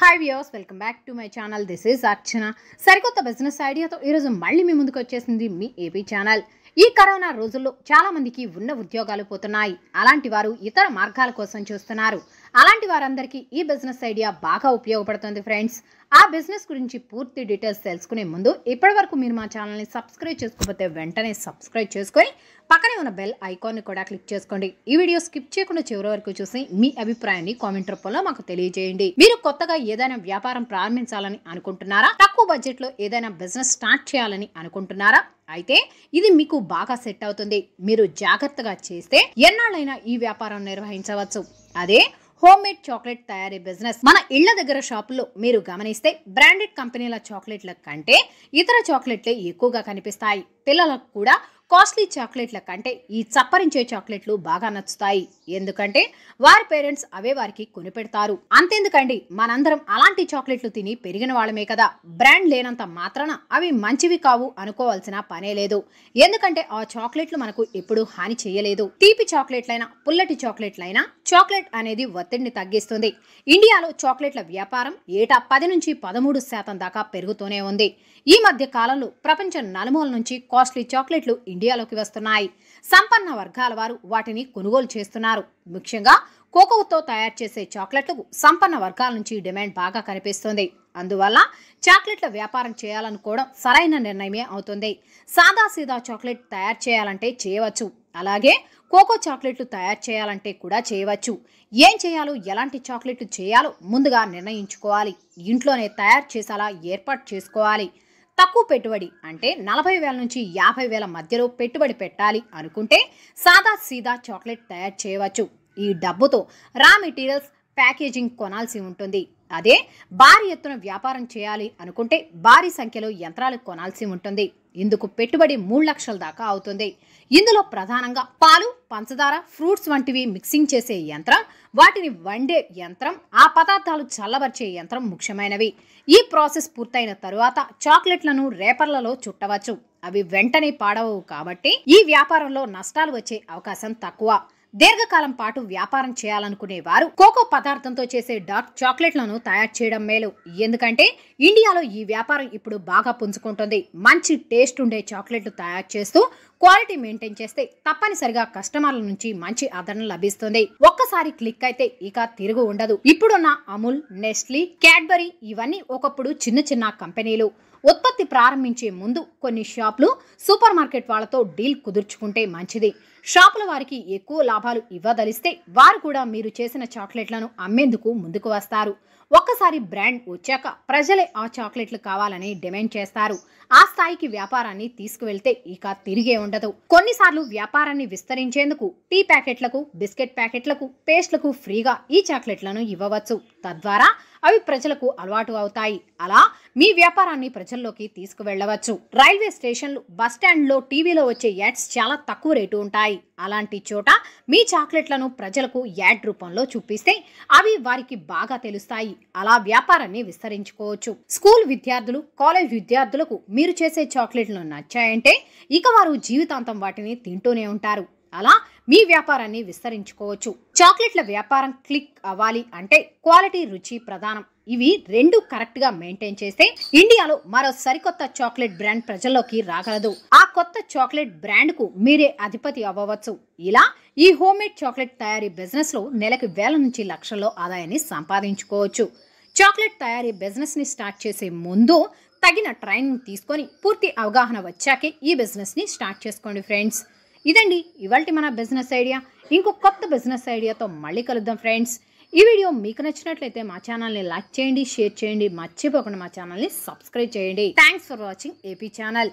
hi views welcome back to my channel this is Archana సరికొత్త business ఐడియాతో ఈరోజు మళ్ళీ మీ ముందుకు వచ్చేసింది మీ ఏపీ ఛానల్ ఈ కరోనా రోజుల్లో చాలామందికి ఉన్న ఉద్యోగాలు పోతున్నాయి అలాంటి వారు ఇతర మార్గాల కోసం చూస్తున్నారు అలాంటి వారందరికీ ఈ బిజినెస్ ఐడియా బాగా ఉపయోగపడుతుంది ఫ్రెండ్స్ ఆ బిజినెస్ గురించి పూర్తి డీటెయిల్స్ తెలుసుకునే ముందు ఇప్పటివరకు మీరు మా ఛానల్ని సబ్స్క్రైబ్ చేసుకోకపోతే వెంటనే సబ్స్క్రైబ్ చేసుకొని పక్కనే ఉన్న బెల్ ఐకాన్ని కూడా క్లిక్ చేసుకోండి ఈ వీడియో స్కిప్ చేయకుండా చివరి వరకు చూసి మీ అభిప్రాయాన్ని కామెంట్ రూపంలో మాకు తెలియజేయండి మీరు కొత్తగా ఏదైనా వ్యాపారం ప్రారంభించాలని అనుకుంటున్నారా తక్కువ బడ్జెట్లో ఏదైనా బిజినెస్ స్టార్ట్ చేయాలని అనుకుంటున్నారా అయితే ఇది మీకు బాగా సెట్ అవుతుంది మీరు జాగ్రత్తగా చేస్తే ఎన్నాళ్ళైనా ఈ వ్యాపారం నిర్వహించవచ్చు అదే హోమ్ మేడ్ చాక్లెట్ తయారీ బిజినెస్ మన ఇళ్ల దగ్గర షాపులో మీరు గమనిస్తే బ్రాండెడ్ కంపెనీల చాక్లెట్ల కంటే ఇతర చాక్లెట్లే ఎక్కువగా కనిపిస్తాయి పిల్లలకు కూడా కాస్ట్లీ చాక్లెట్ల కంటే ఈ చప్పరించే చాక్లెట్లు బాగా నచ్చుతాయి ఎందుకంటే వారి పేరెంట్స్ అవే వారికి కొనిపెడతారు అంతెందుకండి మనందరం అలాంటి చాక్లెట్లు తిని పెరిగిన వాళ్ళమే కదా బ్రాండ్ లేనంత మాత్రాన అవి మంచివి కావు అనుకోవాల్సిన పనే లేదు ఎందుకంటే ఆ చాక్లెట్లు మనకు ఎప్పుడూ హాని చేయలేదు తీపి చాక్లెట్లైనా పుల్లటి చాక్లెట్లైనా చాక్లెట్ అనేది ఒత్తిడిని తగ్గిస్తుంది ఇండియాలో చాక్లెట్ల వ్యాపారం ఏటా పది నుంచి పదమూడు శాతం దాకా పెరుగుతూనే ఉంది ఈ మధ్య కాలంలో ప్రపంచ నలుమూల నుంచి కాస్ట్లీ చాక్లెట్లు ఇండియాలోకి వస్తున్నాయి సంపన్న వర్గాల వారు వాటిని కొనుగోలు చేస్తున్నారు ముఖ్యంగా కోకోతో తయారు చేసే చాక్లెట్లకు సంపన్న వర్గాల నుంచి డిమాండ్ బాగా కనిపిస్తుంది అందువల్ల చాక్లెట్ల వ్యాపారం చేయాలనుకోవడం సరైన నిర్ణయమే అవుతుంది సాదాసీదా చాక్లెట్ తయారు చేయాలంటే చేయవచ్చు అలాగే కోకో చాక్లెట్లు తయారు చేయాలంటే కూడా చేయవచ్చు ఏం చేయాలో ఎలాంటి చాక్లెట్లు చేయాలో ముందుగా నిర్ణయించుకోవాలి ఇంట్లోనే తయారు చేసేలా ఏర్పాటు చేసుకోవాలి తక్కువ పెట్టుబడి అంటే నలభై వేల నుంచి యాభై వేల మధ్యలో పెట్టుబడి పెట్టాలి అనుకుంటే సాదా సీదా చాక్లెట్ తయారు చేయవచ్చు ఈ డబ్బుతో రా మెటీరియల్స్ ప్యాకేజింగ్ కొనాల్సి ఉంటుంది అదే భారీ ఎత్తున వ్యాపారం చేయాలి అనుకుంటే భారీ సంఖ్యలో యంత్రాలు కొనాల్సి ఉంటుంది ఇందుకు పెట్టుబడి మూడు లక్షల దాకా అవుతుంది ఇందులో ప్రధానంగా పాలు పంచదార ఫ్రూట్స్ వంటివి మిక్సింగ్ చేసే యంత్రం వాటిని వండే యంత్రం ఆ పదార్థాలు చల్లబరిచే యంత్రం ముఖ్యమైనవి ఈ ప్రాసెస్ పూర్తయిన తరువాత చాక్లెట్లను రేపర్లలో చుట్టవచ్చు అవి వెంటనే పాడవవు కాబట్టి ఈ వ్యాపారంలో నష్టాలు వచ్చే అవకాశం తక్కువ దీర్ఘకాలం పాటు వ్యాపారం చేయాలనుకునే వారు కోకో పదార్థంతో చేసే డార్క్ చాక్లెట్లను తయారు చేయడం మేలు ఎందుకంటే ఇండియాలో ఈ వ్యాపారం ఇప్పుడు బాగా పుంజుకుంటుంది మంచి టేస్ట్ ఉండే చాక్లెట్లు తయారు చేస్తూ క్వాలిటీ మెయింటైన్ చేస్తే తప్పనిసరిగా కస్టమర్ల నుంచి మంచి ఆదరణ లభిస్తుంది ఒక్కసారి క్లిక్ అయితే ఇక తిరుగు ఉండదు ఇప్పుడున్న అమూల్ నెస్ట్లీ క్యాడ్బరీ ఇవన్నీ ఒకప్పుడు చిన్న చిన్న కంపెనీలు ఉత్పత్తి ప్రారంభించే ముందు కొన్ని షాప్లు సూపర్ మార్కెట్ వాళ్ళతో డీల్ కుదుర్చుకుంటే మంచిది షాపుల వారికి ఎక్కువ లాభాలు ఇవ్వదలిస్తే వారు కూడా మీరు చేసిన చాక్లెట్లను అమ్మేందుకు ముందుకు వస్తారు ఒక్కసారి బ్రాండ్ వచ్చాక ప్రజలే ఆ చాక్లెట్లు కావాలని డిమాండ్ చేస్తారు ఆ స్థాయికి వ్యాపారాన్ని తీసుకువెళ్తే ఇక తిరిగే ఉండదు కొన్నిసార్లు వ్యాపారాన్ని విస్తరించేందుకు టీ ప్యాకెట్లకు బిస్కెట్ ప్యాకెట్లకు పేస్ట్లకు ఫ్రీగా ఈ చాక్లెట్లను ఇవ్వవచ్చు తద్వారా అవి ప్రజలకు అలవాటు అవుతాయి అలా మీ వ్యాపారాన్ని ప్రజల్లోకి తీసుకువెళ్లవచ్చు రైల్వే స్టేషన్లు బస్ స్టాండ్లో టీవీలో వచ్చే యాడ్స్ చాలా తక్కువ రేటు ఉంటాయి ఉంటాయి అలాంటి చోట మీ చాక్లెట్లను ప్రజలకు యాడ్ రూపంలో చూపిస్తే అవి వారికి బాగా తెలుస్తాయి అలా వ్యాపారాన్ని విస్తరించుకోవచ్చు స్కూల్ విద్యార్థులు కాలేజ్ విద్యార్థులకు మీరు చేసే చాక్లెట్లు నచ్చాయంటే ఇక వారు జీవితాంతం వాటిని తింటూనే ఉంటారు అలా మీ వ్యాపారాన్ని విస్తరించుకోవచ్చు చాక్లెట్ల వ్యాపారం క్లిక్ అవ్వాలి అంటే క్వాలిటీ రుచి ప్రధానం ఇవి రెండు కరెక్ట్ గా మెయింటైన్ చేస్తే ఇండియాలో మరో సరికొత్త చాక్లెట్ బ్రాండ్ ప్రజల్లోకి రాగలదు ఆ కొత్త చాక్లెట్ బ్రాండ్ కు మీరే అధిపతి అవ్వవచ్చు ఇలా ఈ హోమ్మేడ్ చాక్లెట్ తయారీ బిజినెస్ లో నెలకు వేల నుంచి లక్షల్లో ఆదాయాన్ని సంపాదించుకోవచ్చు చాక్లెట్ తయారీ బిజినెస్ ని స్టార్ట్ చేసే ముందు తగిన ట్రైనింగ్ తీసుకొని పూర్తి అవగాహన వచ్చాకే ఈ బిజినెస్ని స్టార్ట్ చేసుకోండి ఫ్రెండ్స్ ఇదండి ఇవాళ మన బిజినెస్ ఐడియా ఇంకో కొత్త బిజినెస్ ఐడియాతో మళ్ళీ కలుద్దాం ఫ్రెండ్స్ ఈ వీడియో మీకు నచ్చినట్లయితే మా ఛానల్ని లైక్ చేయండి షేర్ చేయండి మర్చిపోకుండా మా ఛానల్ని సబ్స్క్రైబ్ చేయండి thanks for watching AP channel